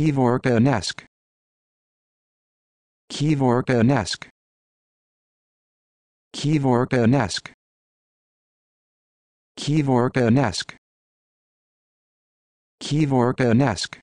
Kievorkanesk. Kievorkanesk. Kievorkanesk. Kievorkanesk. Kievorkanesk.